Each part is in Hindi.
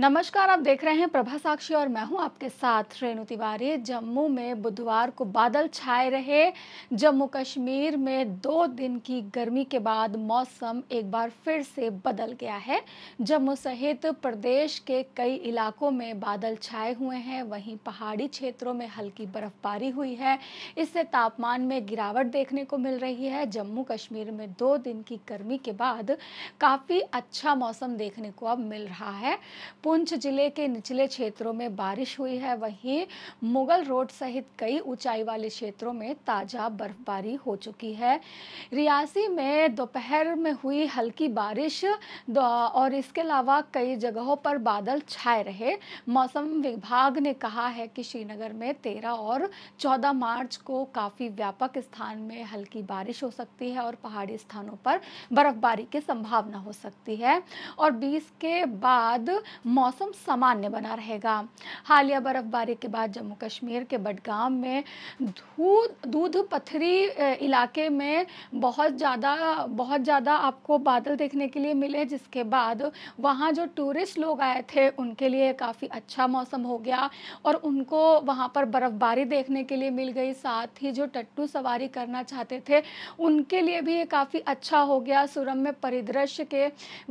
नमस्कार आप देख रहे हैं प्रभा साक्षी और मैं हूं आपके साथ रेणु तिवारी जम्मू में बुधवार को बादल छाए रहे जम्मू कश्मीर में दो दिन की गर्मी के बाद मौसम एक बार फिर से बदल गया है जम्मू सहित प्रदेश के कई इलाकों में बादल छाए हुए हैं वहीं पहाड़ी क्षेत्रों में हल्की बर्फबारी हुई है इससे तापमान में गिरावट देखने को मिल रही है जम्मू कश्मीर में दो दिन की गर्मी के बाद काफ़ी अच्छा मौसम देखने को अब मिल रहा है पुंछ जिले के निचले क्षेत्रों में बारिश हुई है वहीं मुगल रोड सहित कई ऊंचाई वाले क्षेत्रों में ताज़ा बर्फबारी हो चुकी है रियासी में दोपहर में हुई हल्की बारिश और इसके अलावा कई जगहों पर बादल छाए रहे मौसम विभाग ने कहा है कि श्रीनगर में तेरह और चौदह मार्च को काफ़ी व्यापक स्थान में हल्की बारिश हो सकती है और पहाड़ी स्थानों पर बर्फबारी की संभावना हो सकती है और 20 के बाद मौसम सामान्य बना रहेगा हालिया बर्फबारी के बाद जम्मू कश्मीर के बडगाम में दूध दूध पथरी इलाके में बहुत ज़्यादा बहुत ज़्यादा आपको बादल देखने के लिए मिले जिसके बाद वहाँ जो टूरिस्ट लोग आए थे उनके लिए काफ़ी अच्छा मौसम हो गया और उनको वहाँ पर बर्फ़बारी देखने के लिए मिल गई साथ ही जो टट्टू सवारी करना चाहते थे उनके लिए भी ये काफ़ी अच्छा हो गया सुरम में परिदृश्य के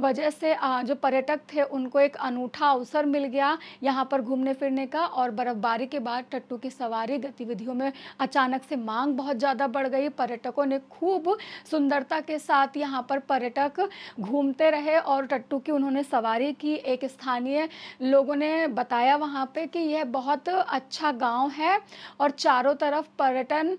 वजह से जो पर्यटक थे उनको एक अनूठा अनूठा अवसर मिल गया यहाँ पर घूमने फिरने का और बर्फबारी के बाद टट्टू की सवारी गतिविधियों में अचानक से मांग बहुत ज़्यादा बढ़ गई पर्यटकों ने खूब सुंदरता के साथ यहाँ पर पर्यटक घूमते रहे और टट्टू की उन्होंने सवारी की एक स्थानीय लोगों ने बताया वहाँ पे कि यह बहुत अच्छा गांव है और चारों तरफ पर्यटन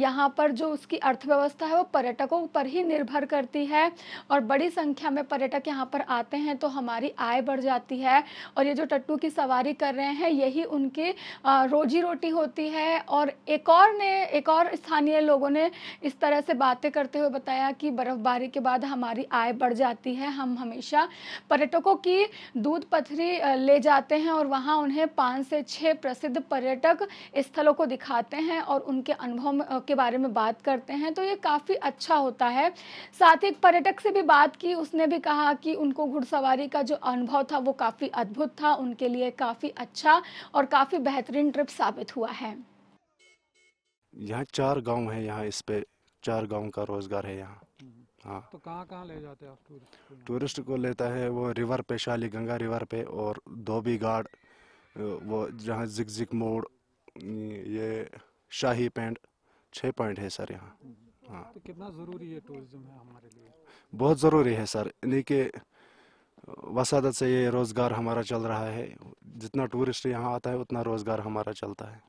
यहाँ पर जो उसकी अर्थव्यवस्था है वो पर्यटकों पर ही निर्भर करती है और बड़ी संख्या में पर्यटक यहाँ पर आते हैं तो हमारी आय बढ़ जाती है है और ये जो टट्टू की सवारी कर रहे हैं यही उनकी रोजी रोटी होती है और एक और ने एक और स्थानीय लोगों ने इस तरह से बातें करते हुए बताया कि बर्फ़बारी के बाद हमारी आय बढ़ जाती है हम हमेशा पर्यटकों की दूध पथरी ले जाते हैं और वहाँ उन्हें पाँच से छः प्रसिद्ध पर्यटक स्थलों को दिखाते हैं और उनके अनुभव के बारे में बात करते हैं तो ये काफ़ी अच्छा होता है साथ ही एक पर्यटक से भी बात की उसने भी कहा कि उनको घुड़सवारी का जो अनुभव था वो काफ़ी काफ़ी अद्भुत था उनके लिए काफ़ी अच्छा और काफ़ी बेहतरीन ट्रिप साबित हुआ है यहाँ चार गांव है यहाँ इस पे चार गांव का रोजगार है यहाँ हम्म। हाँ तो कहाँ कहाँ ले जाते हैं आप टूरिस्ट टूरिस्ट को लेता है वो रिवर पे शाली गंगा रिवर पे और धोबी घाट वो जहाँ जिक जिक मोड़ ये शाही पेंट छः पॉइंट है सर यहाँ हम्म। हाँ तो कितना ज़रूरी है टूरिज्म है हमारे लिए बहुत ज़रूरी है सर यानी कि वसादत से ये रोज़गार हमारा चल रहा है जितना टूरिस्ट यहाँ आता है उतना रोज़गार हमारा चलता है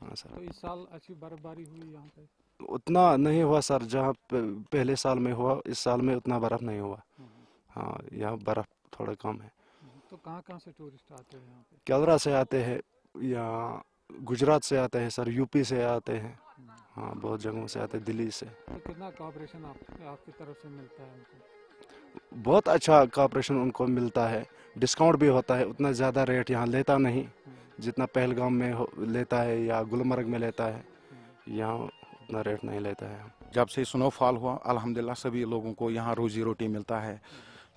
हाँ सर तो इस साल अच्छी बर्फबारी हुई यहाँ पे उतना नहीं हुआ सर जहाँ पहले साल में हुआ इस साल में उतना बर्फ़ नहीं हुआ हम्म, हम्म। हाँ यहाँ बर्फ़ थोड़ा कम है हम्म, तो कहाँ कहाँ से टूरिस्ट आते हैं यहाँ केलरा से आते हैं या गुजरात से आते हैं सर यूपी से आते हैं हाँ बहुत जगहों से आते हैं दिल्ली से तो कितना कॉपरेशन आप, आपकी तरफ से मिलता है उनको बहुत अच्छा कॉपरेशन उनको मिलता है डिस्काउंट भी होता है उतना ज़्यादा रेट यहाँ लेता नहीं जितना पहलगाम में लेता है या गुलमर्ग में लेता है यहाँ उतना रेट नहीं लेता है जब से स्नोफॉल हुआ अलहमदिल्ला सभी लोगों को यहाँ रोजी रोटी मिलता है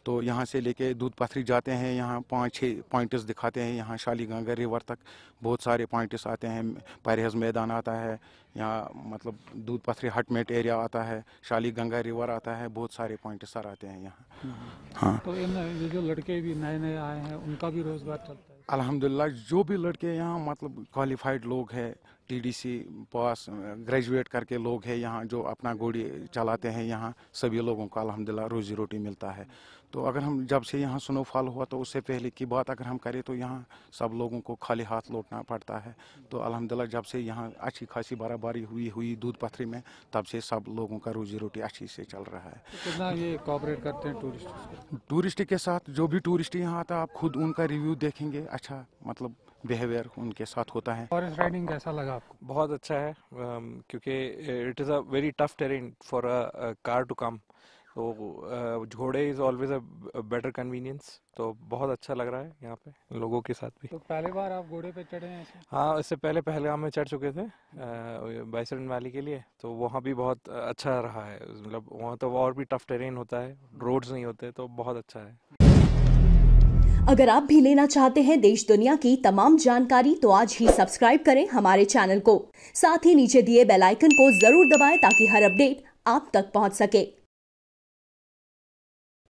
तो यहाँ से लेके दूध पथरी जाते हैं यहाँ पाँच छः पॉइंट्स दिखाते हैं यहाँ शालीगंगा रिवर तक बहुत सारे पॉइंट्स आते हैं परहेज मैदान आता है यहाँ मतलब दूध पथरी हटमेट एरिया आता है शाली गंगा रिवर आता है बहुत सारे पॉइंट सर आते हैं यहाँ हम्म। हाँ तो ये जो लड़के भी नए नए आए हैं उनका भी रोज़गार चलता है अलहमदिल्ला जो भी लड़के यहाँ मतलब क्वालिफाइड लोग हैं टीडीसी पास ग्रेजुएट करके लोग हैं यहाँ जो अपना गोड़ी चलाते हैं यहाँ सभी लोगों को अलहमदिल्ला रोजी रोटी मिलता है तो अगर हम जब से यहाँ स्नोफॉल हुआ तो उससे पहले की बात अगर हम करें तो यहाँ सब लोगों को खाली हाथ लौटना पड़ता है तो अलहमदिल्ला जब से यहाँ अच्छी खासी बराबरी हुई हुई दूध पथरी में तब से सब लोगों का रोजी रोटी अच्छी से चल रहा है तो कितना ये कॉपरेट करते हैं टूरिस्ट टूरिस्ट के साथ जो भी टूरिस्ट यहाँ आता आप खुद उनका रिव्यू देखेंगे अच्छा मतलब बिहेवियर उनके साथ होता है फॉरेस्ट राइडिंग कैसा लगा आपको बहुत अच्छा है क्योंकि it is a very tough terrain for a car to come तो घोड़े is always a better convenience तो बहुत अच्छा लग रहा है यहाँ पे लोगों के साथ भी तो पहले बार आप घोड़े पे चढ़े हैं हाँ इससे पहले पहलगाम में चढ़ चुके थे बाइसन वैली के लिए तो वहाँ भी बहुत अच्छा रहा है मतलब वहाँ तो और भी टफ टेरेन होता है रोड्स नहीं होते तो बहुत अच्छा है अगर आप भी लेना चाहते हैं देश दुनिया की तमाम जानकारी तो आज ही सब्सक्राइब करें हमारे चैनल को साथ ही नीचे दिए बेल आइकन को जरूर दबाएं ताकि हर अपडेट आप तक पहुंच सके